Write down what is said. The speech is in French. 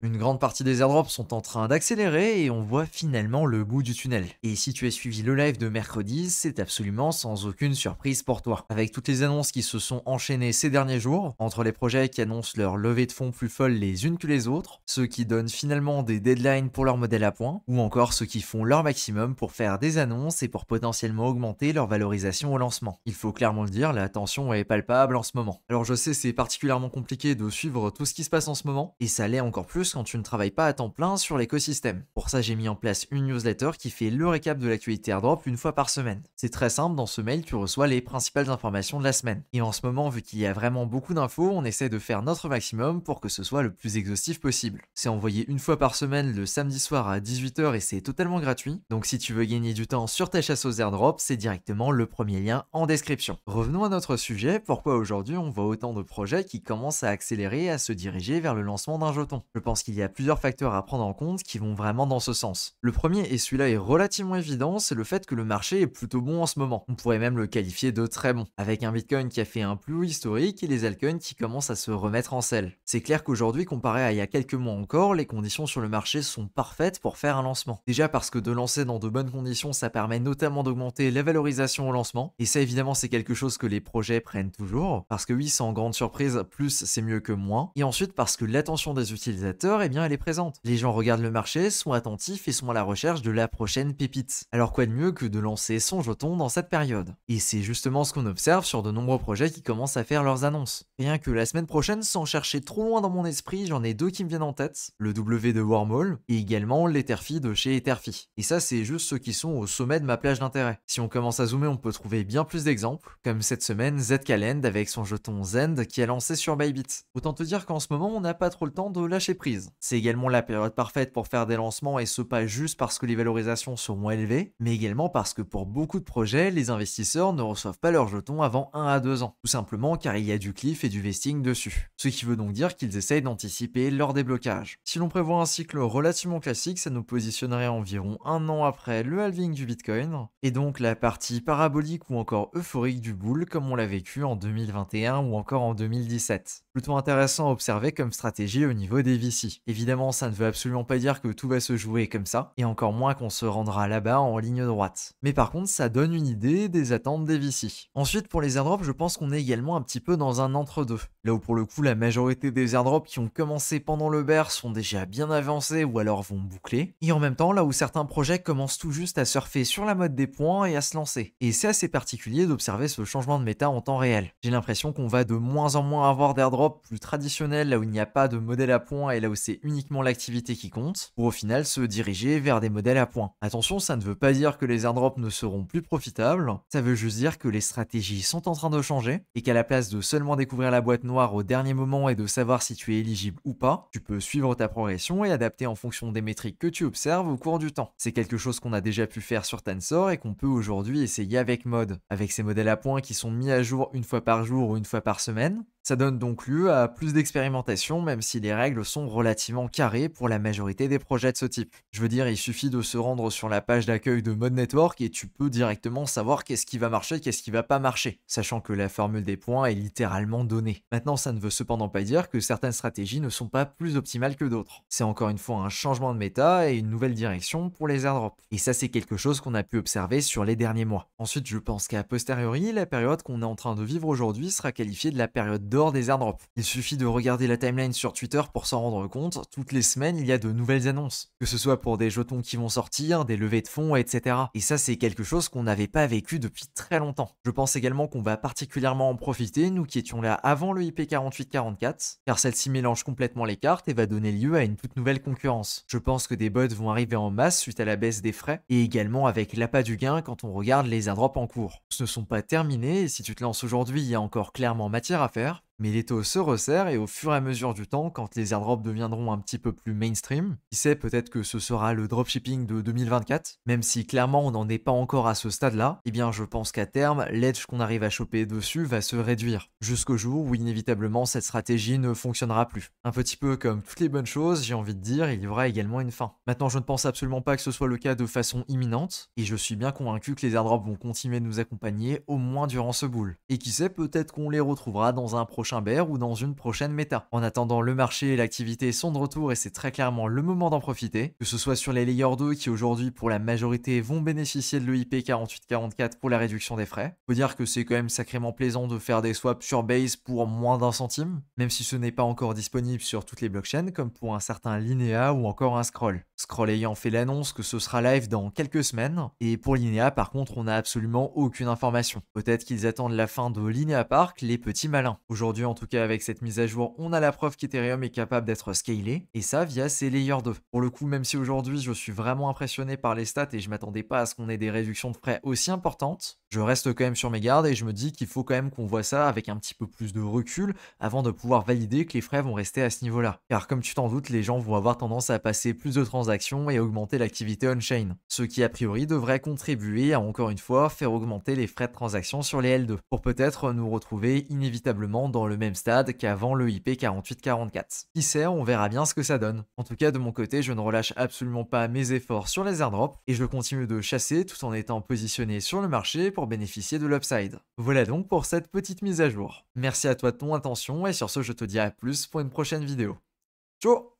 Une grande partie des airdrops sont en train d'accélérer et on voit finalement le bout du tunnel. Et si tu as suivi le live de mercredi, c'est absolument sans aucune surprise pour toi. Avec toutes les annonces qui se sont enchaînées ces derniers jours, entre les projets qui annoncent leur levée de fonds plus folle les unes que les autres, ceux qui donnent finalement des deadlines pour leur modèle à point, ou encore ceux qui font leur maximum pour faire des annonces et pour potentiellement augmenter leur valorisation au lancement. Il faut clairement le dire, la tension est palpable en ce moment. Alors je sais c'est particulièrement compliqué de suivre tout ce qui se passe en ce moment, et ça l'est encore plus quand tu ne travailles pas à temps plein sur l'écosystème. Pour ça, j'ai mis en place une newsletter qui fait le récap de l'actualité airdrop une fois par semaine. C'est très simple, dans ce mail, tu reçois les principales informations de la semaine. Et en ce moment, vu qu'il y a vraiment beaucoup d'infos, on essaie de faire notre maximum pour que ce soit le plus exhaustif possible. C'est envoyé une fois par semaine le samedi soir à 18h et c'est totalement gratuit. Donc si tu veux gagner du temps sur ta chasse aux airdrops, c'est directement le premier lien en description. Revenons à notre sujet, pourquoi aujourd'hui on voit autant de projets qui commencent à accélérer et à se diriger vers le lancement d'un jeton. Je pense qu'il y a plusieurs facteurs à prendre en compte qui vont vraiment dans ce sens. Le premier, et celui-là est relativement évident, c'est le fait que le marché est plutôt bon en ce moment. On pourrait même le qualifier de très bon, avec un Bitcoin qui a fait un plus haut historique et les altcoins qui commencent à se remettre en selle. C'est clair qu'aujourd'hui, comparé à il y a quelques mois encore, les conditions sur le marché sont parfaites pour faire un lancement. Déjà parce que de lancer dans de bonnes conditions, ça permet notamment d'augmenter la valorisation au lancement, et ça évidemment c'est quelque chose que les projets prennent toujours, parce que oui, sans grande surprise, plus c'est mieux que moins, et ensuite parce que l'attention des utilisateurs eh bien, elle est présente. Les gens regardent le marché, sont attentifs et sont à la recherche de la prochaine pépite. Alors quoi de mieux que de lancer son jeton dans cette période Et c'est justement ce qu'on observe sur de nombreux projets qui commencent à faire leurs annonces. Rien que la semaine prochaine, sans chercher trop loin dans mon esprit, j'en ai deux qui me viennent en tête, le W de Wormhole et également l'Etherfi de chez Etherfi. Et ça, c'est juste ceux qui sont au sommet de ma plage d'intérêt. Si on commence à zoomer, on peut trouver bien plus d'exemples, comme cette semaine Zcalend avec son jeton Zend qui a lancé sur Bybit. Autant te dire qu'en ce moment, on n'a pas trop le temps de lâcher prise. C'est également la période parfaite pour faire des lancements et ce pas juste parce que les valorisations sont moins élevées, mais également parce que pour beaucoup de projets, les investisseurs ne reçoivent pas leurs jetons avant 1 à 2 ans, tout simplement car il y a du cliff et du vesting dessus. Ce qui veut donc dire qu'ils essayent d'anticiper leur déblocage. Si l'on prévoit un cycle relativement classique, ça nous positionnerait environ un an après le halving du Bitcoin, et donc la partie parabolique ou encore euphorique du bull comme on l'a vécu en 2021 ou encore en 2017. Plutôt intéressant à observer comme stratégie au niveau des VC. Évidemment, ça ne veut absolument pas dire que tout va se jouer comme ça, et encore moins qu'on se rendra là-bas en ligne droite. Mais par contre, ça donne une idée des attentes des VC. Ensuite, pour les airdrops, je pense qu'on est également un petit peu dans un entre-deux. Là où pour le coup, la majorité des airdrops qui ont commencé pendant le bear sont déjà bien avancés ou alors vont boucler. Et en même temps, là où certains projets commencent tout juste à surfer sur la mode des points et à se lancer. Et c'est assez particulier d'observer ce changement de méta en temps réel. J'ai l'impression qu'on va de moins en moins avoir d'airdrops plus traditionnels là où il n'y a pas de modèle à points et là où c'est uniquement l'activité qui compte, pour au final se diriger vers des modèles à points. Attention, ça ne veut pas dire que les airdrops ne seront plus profitables, ça veut juste dire que les stratégies sont en train de changer, et qu'à la place de seulement découvrir la boîte noire au dernier moment et de savoir si tu es éligible ou pas, tu peux suivre ta progression et adapter en fonction des métriques que tu observes au cours du temps. C'est quelque chose qu'on a déjà pu faire sur Tensor et qu'on peut aujourd'hui essayer avec Mode, avec ces modèles à points qui sont mis à jour une fois par jour ou une fois par semaine, ça donne donc lieu à plus d'expérimentation, même si les règles sont relativement carrées pour la majorité des projets de ce type. Je veux dire, il suffit de se rendre sur la page d'accueil de Mode Network et tu peux directement savoir qu'est-ce qui va marcher, qu'est-ce qui va pas marcher, sachant que la formule des points est littéralement donnée. Maintenant, ça ne veut cependant pas dire que certaines stratégies ne sont pas plus optimales que d'autres. C'est encore une fois un changement de méta et une nouvelle direction pour les airdrops. Et ça, c'est quelque chose qu'on a pu observer sur les derniers mois. Ensuite, je pense qu'à posteriori, la période qu'on est en train de vivre aujourd'hui sera qualifiée de la période de des airdrops. Il suffit de regarder la timeline sur Twitter pour s'en rendre compte, toutes les semaines il y a de nouvelles annonces, que ce soit pour des jetons qui vont sortir, des levées de fonds, etc. Et ça c'est quelque chose qu'on n'avait pas vécu depuis très longtemps. Je pense également qu'on va particulièrement en profiter, nous qui étions là avant le IP 4844, car celle-ci mélange complètement les cartes et va donner lieu à une toute nouvelle concurrence. Je pense que des bots vont arriver en masse suite à la baisse des frais, et également avec l'appât du gain quand on regarde les airdrops en cours. Ce ne sont pas terminés, et si tu te lances aujourd'hui, il y a encore clairement matière à faire, mais les taux se resserrent et au fur et à mesure du temps, quand les airdrops deviendront un petit peu plus mainstream, qui sait peut-être que ce sera le dropshipping de 2024, même si clairement on n'en est pas encore à ce stade-là, et eh bien je pense qu'à terme, l'edge qu'on arrive à choper dessus va se réduire, jusqu'au jour où inévitablement cette stratégie ne fonctionnera plus. Un petit peu comme toutes les bonnes choses, j'ai envie de dire, il y aura également une fin. Maintenant, je ne pense absolument pas que ce soit le cas de façon imminente, et je suis bien convaincu que les airdrops vont continuer de nous accompagner au moins durant ce boule. Et qui sait, peut-être qu'on les retrouvera dans un prochain prochain ou dans une prochaine méta. En attendant, le marché et l'activité sont de retour et c'est très clairement le moment d'en profiter, que ce soit sur les layers 2 qui aujourd'hui pour la majorité vont bénéficier de l'EIP 4844 pour la réduction des frais. Faut dire que c'est quand même sacrément plaisant de faire des swaps sur base pour moins d'un centime, même si ce n'est pas encore disponible sur toutes les blockchains comme pour un certain Linea ou encore un Scroll. Scroll ayant fait l'annonce que ce sera live dans quelques semaines, et pour Linea par contre on n'a absolument aucune information. Peut-être qu'ils attendent la fin de Linea Park, les petits malins. Aujourd'hui en tout cas, avec cette mise à jour, on a la preuve qu'Ethereum est capable d'être scalé, et ça via ses layers 2. Pour le coup, même si aujourd'hui, je suis vraiment impressionné par les stats et je m'attendais pas à ce qu'on ait des réductions de frais aussi importantes, je reste quand même sur mes gardes et je me dis qu'il faut quand même qu'on voit ça avec un petit peu plus de recul avant de pouvoir valider que les frais vont rester à ce niveau-là. Car comme tu t'en doutes, les gens vont avoir tendance à passer plus de transactions et augmenter l'activité on-chain. Ce qui a priori devrait contribuer à encore une fois faire augmenter les frais de transaction sur les L2 pour peut-être nous retrouver inévitablement dans le même stade qu'avant le IP 4844. Qui sait, on verra bien ce que ça donne. En tout cas, de mon côté, je ne relâche absolument pas mes efforts sur les airdrops et je continue de chasser tout en étant positionné sur le marché pour bénéficier de l'upside. Voilà donc pour cette petite mise à jour. Merci à toi de ton attention et sur ce, je te dis à plus pour une prochaine vidéo. Ciao